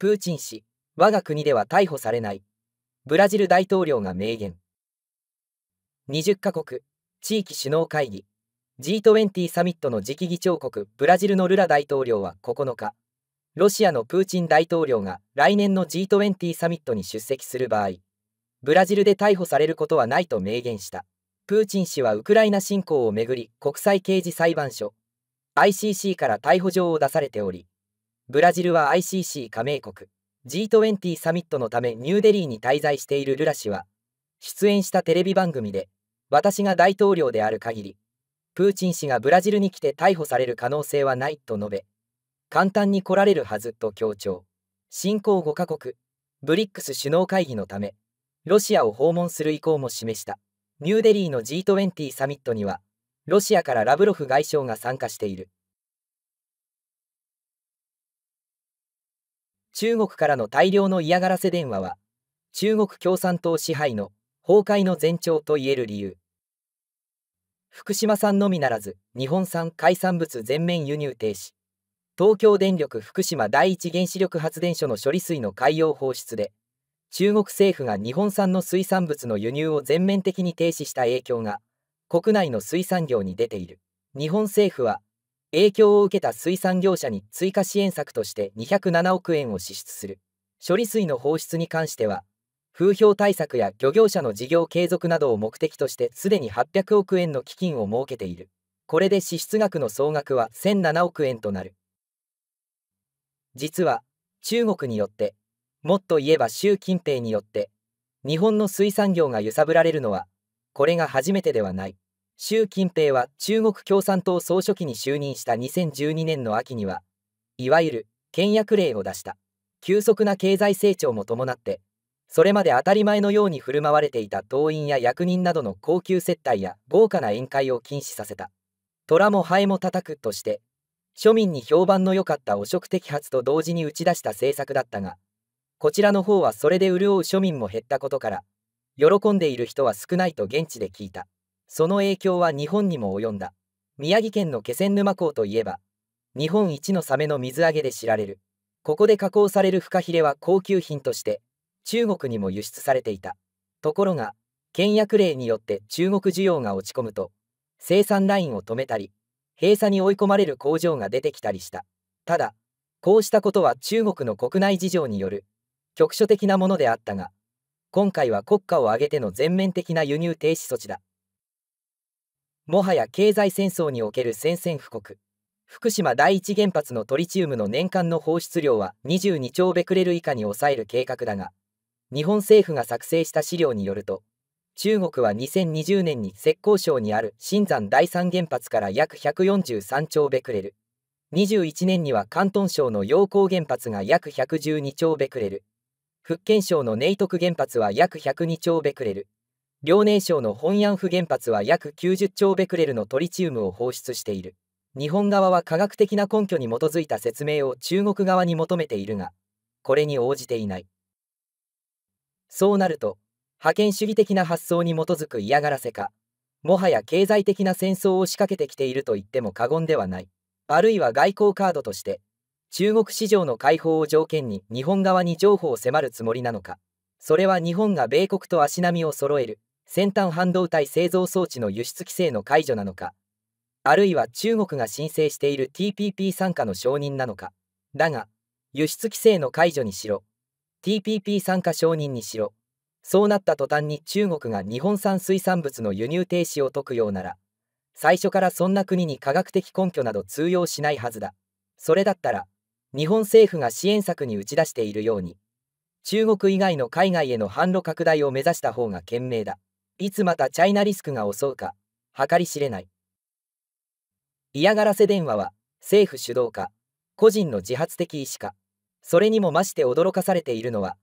プーチン氏、我が国では逮捕されない。ブラジル大統領が明言。20カ国、地域首脳会議、G20 サミットの次期議長国、ブラジルのルラ大統領は9日、ロシアのプーチン大統領が来年の G20 サミットに出席する場合、ブラジルで逮捕されることはないと明言した。プーチン氏はウクライナ侵攻をめぐり国際刑事裁判所 ICC から逮捕状を出されておりブラジルは ICC 加盟国 G20 サミットのためニューデリーに滞在しているルラ氏は出演したテレビ番組で私が大統領である限りプーチン氏がブラジルに来て逮捕される可能性はないと述べ簡単に来られるはずと強調新興5カ国ブリックス首脳会議のためロシアを訪問する意向も示したニューデリーの G20 サミットにはロシアからラブロフ外相が参加している。中国からの大量の嫌がらせ電話は、中国共産党支配の崩壊の前兆と言える理由。福島産のみならず、日本産海産物全面輸入停止。東京電力福島第一原子力発電所の処理水の海洋放出で、中国政府が日本産の水産物の輸入を全面的に停止した影響が、国内の水産業に出ている。日本政府は影響を受けた水産業者に追加支援策として207億円を支出する処理水の放出に関しては風評対策や漁業者の事業継続などを目的としてすでに800億円の基金を設けているこれで支出額の総額は1007億円となる実は中国によってもっと言えば習近平によって日本の水産業が揺さぶられるのはこれが初めてではない。習近平は中国共産党総書記に就任した2012年の秋にはいわゆる倹約令を出した急速な経済成長も伴ってそれまで当たり前のように振る舞われていた党員や役人などの高級接待や豪華な宴会を禁止させた虎もハエも叩くとして庶民に評判の良かった汚職摘発と同時に打ち出した政策だったがこちらの方はそれで潤う庶民も減ったことから喜んでいる人は少ないと現地で聞いた。その影響は日本にも及んだ宮城県の気仙沼港といえば日本一のサメの水揚げで知られるここで加工されるフカヒレは高級品として中国にも輸出されていたところが倹約令によって中国需要が落ち込むと生産ラインを止めたり閉鎖に追い込まれる工場が出てきたりしたただこうしたことは中国の国内事情による局所的なものであったが今回は国家を挙げての全面的な輸入停止措置だもはや経済戦争における宣戦布告福島第一原発のトリチウムの年間の放出量は22兆ベクレル以下に抑える計画だが日本政府が作成した資料によると中国は2020年に浙江省にある新山第三原発から約143兆ベクレル21年には広東省の陽光原発が約112兆ベクレル福建省の寧徳原発は約102兆ベクレル遼寧省の本ン府原発は約90兆ベクレルのトリチウムを放出している。日本側は科学的な根拠に基づいた説明を中国側に求めているが、これに応じていない。そうなると、覇権主義的な発想に基づく嫌がらせか、もはや経済的な戦争を仕掛けてきていると言っても過言ではない。あるいは外交カードとして、中国市場の開放を条件に日本側に譲歩を迫るつもりなのか。それは日本が米国と足並みを揃える、先端半導体製造装置の輸出規制の解除なのか、あるいは中国が申請している TPP 参加の承認なのか、だが、輸出規制の解除にしろ、TPP 参加承認にしろ、そうなった途端に中国が日本産水産物の輸入停止を解くようなら、最初からそんな国に科学的根拠など通用しないはずだ。それだったら、日本政府が支援策に打ち出しているように、中国以外の海外への販路拡大を目指した方が賢明だ。いつまたチャイナリスクが襲うか計り知れない嫌がらせ電話は政府主導か個人の自発的意思かそれにも増して驚かされているのは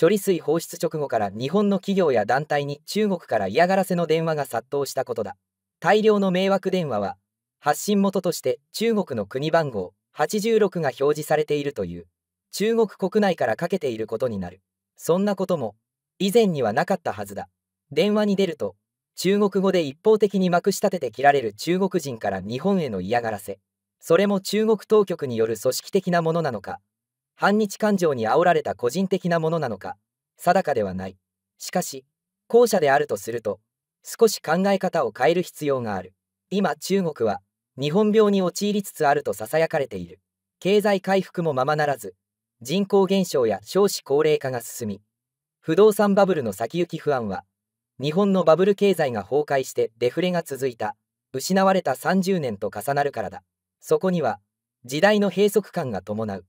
処理水放出直後から日本の企業や団体に中国から嫌がらせの電話が殺到したことだ大量の迷惑電話は発信元として中国の国番号86が表示されているという中国国内からかけていることになるそんなことも以前にはなかったはずだ電話に出ると中国語で一方的にまくし立てて切られる中国人から日本への嫌がらせそれも中国当局による組織的なものなのか反日感情に煽られた個人的なものなのか定かではないしかし後者であるとすると少し考え方を変える必要がある今中国は日本病に陥りつつあるとささやかれている経済回復もままならず人口減少や少子高齢化が進み不動産バブルの先行き不安は日本のバブル経済が崩壊してデフレが続いた失われた30年と重なるからだそこには時代の閉塞感が伴う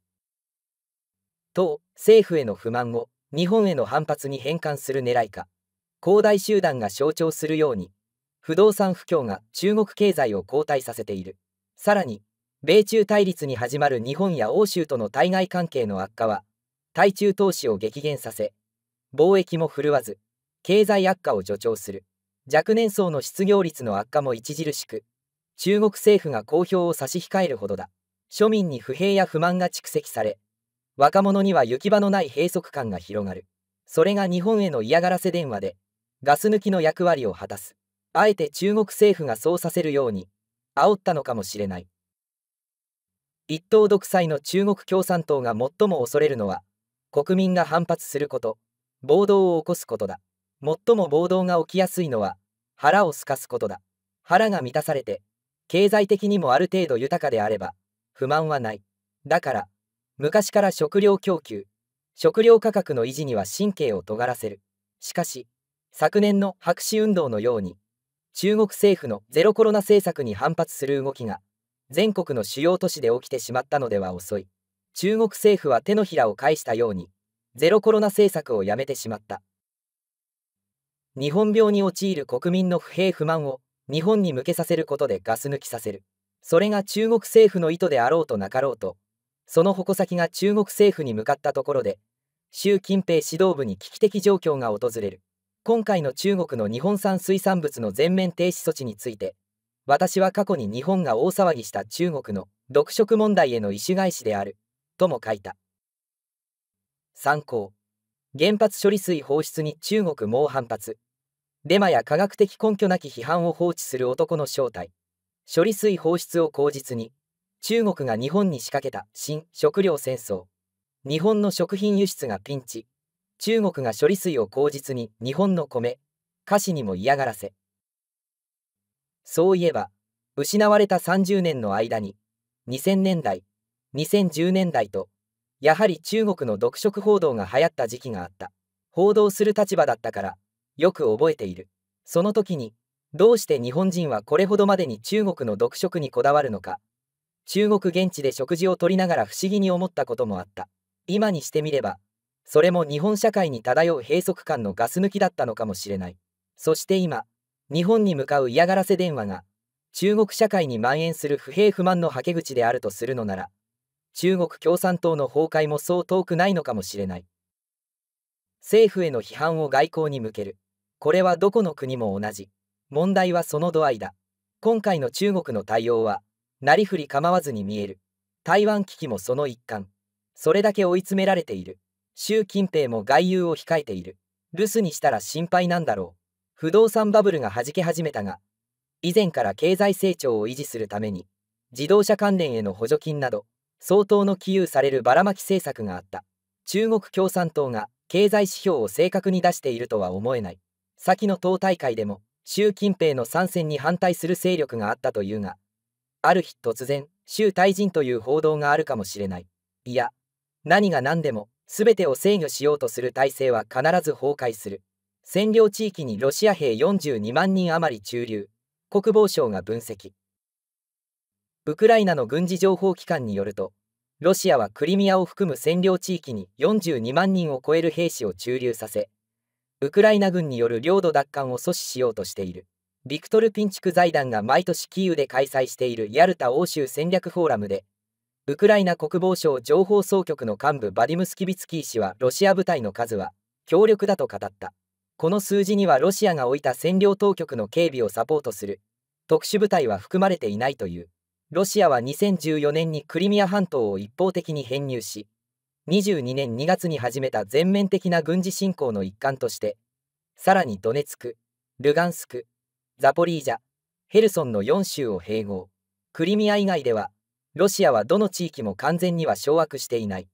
党政府への不満を日本への反発に変換する狙いか恒大集団が象徴するように不動産不況が中国経済を後退させているさらに米中対立に始まる日本や欧州との対外関係の悪化は対中投資を激減させ貿易も振るわず経済悪化を助長する若年層の失業率の悪化も著しく中国政府が公表を差し控えるほどだ庶民に不平や不満が蓄積され若者には行き場のない閉塞感が広がるそれが日本への嫌がらせ電話でガス抜きの役割を果たすあえて中国政府がそうさせるように煽ったのかもしれない一党独裁の中国共産党が最も恐れるのは国民が反発すること暴動を起こすことだ最も暴動が起きやすいのは腹をすかすことだ腹が満たされて経済的にもある程度豊かであれば不満はないだから昔から食料供給食料価格の維持には神経を尖らせるしかし昨年の白紙運動のように中国政府のゼロコロナ政策に反発する動きが全国の主要都市で起きてしまったのでは遅い中国政府は手のひらを返したようにゼロコロナ政策をやめてしまった日本病に陥る国民の不平不満を日本に向けさせることでガス抜きさせるそれが中国政府の意図であろうとなかろうとその矛先が中国政府に向かったところで習近平指導部に危機的状況が訪れる今回の中国の日本産水産物の全面停止措置について私は過去に日本が大騒ぎした中国の独食問題への意趣返しであるとも書いた参考原発処理水放出に中国猛反発デマや科学的根拠なき批判を放置する男の正体処理水放出を口実に中国が日本に仕掛けた新食糧戦争日本の食品輸出がピンチ中国が処理水を口実に日本の米菓子にも嫌がらせそういえば失われた30年の間に2000年代2010年代とやはり中国の独食報道が流行った時期があった報道する立場だったからよく覚えている。その時に、どうして日本人はこれほどまでに中国の読食にこだわるのか。中国現地で食事をとりながら不思議に思ったこともあった。今にしてみれば、それも日本社会に漂う閉塞感のガス抜きだったのかもしれない。そして今、日本に向かう嫌がらせ電話が、中国社会に蔓延する不平不満のはけ口であるとするのなら、中国共産党の崩壊もそう遠くないのかもしれない。政府への批判を外交に向ける。これはどこの国も同じ。問題はその度合いだ。今回の中国の対応は、なりふり構わずに見える。台湾危機もその一環。それだけ追い詰められている。習近平も外遊を控えている。留守にしたら心配なんだろう。不動産バブルが弾け始めたが、以前から経済成長を維持するために、自動車関連への補助金など、相当の寄与されるばらまき政策があった。中国共産党が経済指標を正確に出しているとは思えない。先の党大会でも習近平の参戦に反対する勢力があったというがある日突然習退陣という報道があるかもしれないいや何が何でも全てを制御しようとする体制は必ず崩壊する占領地域にロシア兵42万人余り駐留国防省が分析ウクライナの軍事情報機関によるとロシアはクリミアを含む占領地域に42万人を超える兵士を駐留させウクライナ軍による領土奪還を阻止しようとしている。ビクトル・ピンチク財団が毎年キーウで開催しているヤルタ欧州戦略フォーラムで、ウクライナ国防省情報総局の幹部バディムスキビツキー氏はロシア部隊の数は強力だと語った。この数字にはロシアが置いた占領当局の警備をサポートする特殊部隊は含まれていないという。ロシアは2014年にクリミア半島を一方的に編入し、22年2月に始めた全面的な軍事侵攻の一環としてさらにドネツクルガンスクザポリージャヘルソンの4州を併合クリミア以外ではロシアはどの地域も完全には掌握していない